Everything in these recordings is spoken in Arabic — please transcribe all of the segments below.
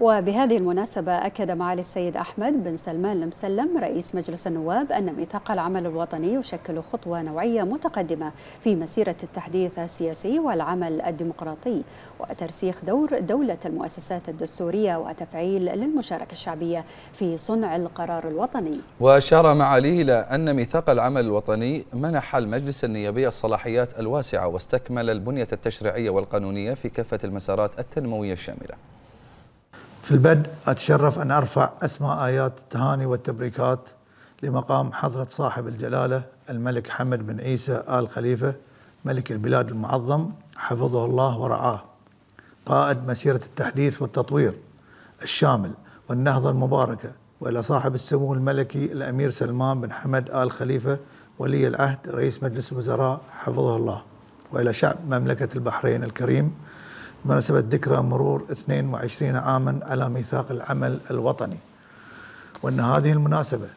وبهذه المناسبة أكد معالي السيد أحمد بن سلمان المسلم رئيس مجلس النواب أن ميثاق العمل الوطني يشكل خطوة نوعية متقدمة في مسيرة التحديث السياسي والعمل الديمقراطي وترسيخ دور دولة المؤسسات الدستورية وتفعيل للمشاركة الشعبية في صنع القرار الوطني وأشار معاليه إلى أن ميثاق العمل الوطني منح المجلس النيابي الصلاحيات الواسعة واستكمل البنية التشريعية والقانونية في كافة المسارات التنموية الشاملة في البدء أتشرف أن أرفع أسماء آيات التهاني والتبريكات لمقام حضرة صاحب الجلالة الملك حمد بن عيسى آل خليفة ملك البلاد المعظم حفظه الله ورعاه قائد مسيرة التحديث والتطوير الشامل والنهضة المباركة وإلى صاحب السمو الملكي الأمير سلمان بن حمد آل خليفة ولي العهد رئيس مجلس الوزراء حفظه الله وإلى شعب مملكة البحرين الكريم بمناسبة ذكرى مرور 22 عاما على ميثاق العمل الوطني وأن هذه المناسبة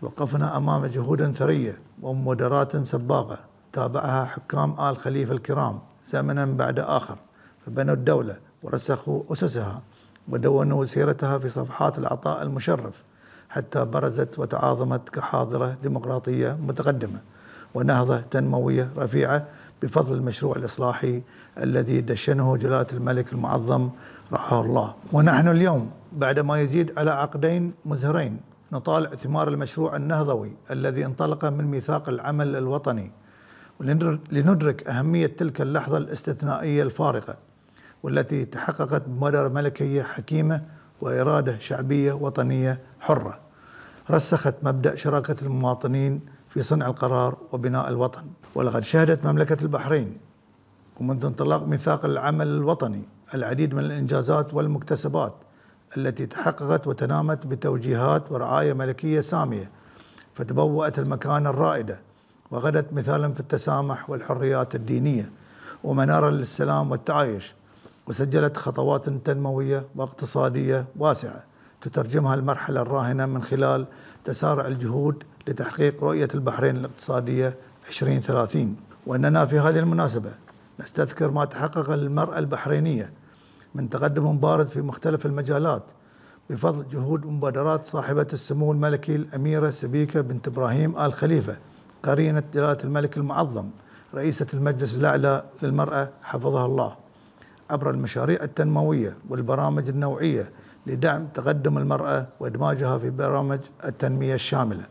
توقفنا أمام جهود ثرية ومبادرات سباقة تابعها حكام آل خليفة الكرام زمنا بعد آخر فبنوا الدولة ورسخوا أسسها ودونوا سيرتها في صفحات العطاء المشرف حتى برزت وتعاظمت كحاضرة ديمقراطية متقدمة ونهضة تنموية رفيعة بفضل المشروع الإصلاحي الذي دشنه جلالة الملك المعظم رعاه الله ونحن اليوم بعد ما يزيد على عقدين مزهرين نطالع ثمار المشروع النهضوي الذي انطلق من ميثاق العمل الوطني لندرك أهمية تلك اللحظة الاستثنائية الفارقة والتي تحققت بمدر ملكية حكيمة وإرادة شعبية وطنية حرة رسخت مبدأ شراكة المواطنين في صنع القرار وبناء الوطن ولقد شهدت مملكة البحرين ومنذ انطلاق ميثاق العمل الوطني العديد من الإنجازات والمكتسبات التي تحققت وتنامت بتوجيهات ورعاية ملكية سامية فتبوأت المكانة الرائدة وغدت مثالا في التسامح والحريات الدينية ومنارا للسلام والتعايش وسجلت خطوات تنموية واقتصادية واسعة تترجمها المرحلة الراهنة من خلال تسارع الجهود لتحقيق رؤية البحرين الاقتصادية 2030 وأننا في هذه المناسبة نستذكر ما تحقق للمرأة البحرينية من تقدم بارز في مختلف المجالات بفضل جهود ومبادرات صاحبة السمو الملكي الأميرة سبيكة بنت إبراهيم آل خليفة قرينة جلالة الملك المعظم رئيسة المجلس الأعلى للمرأة حفظها الله عبر المشاريع التنموية والبرامج النوعية لدعم تقدم المرأة وإدماجها في برامج التنمية الشاملة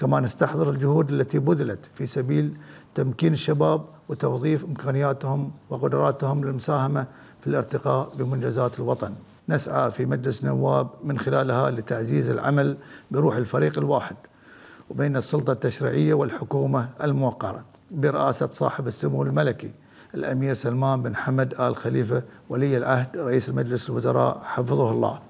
كما نستحضر الجهود التي بذلت في سبيل تمكين الشباب وتوظيف إمكانياتهم وقدراتهم للمساهمة في الارتقاء بمنجزات الوطن نسعى في مجلس النواب من خلالها لتعزيز العمل بروح الفريق الواحد وبين السلطة التشريعية والحكومة الموقرة برئاسة صاحب السمو الملكي الأمير سلمان بن حمد آل خليفة ولي العهد رئيس مجلس الوزراء حفظه الله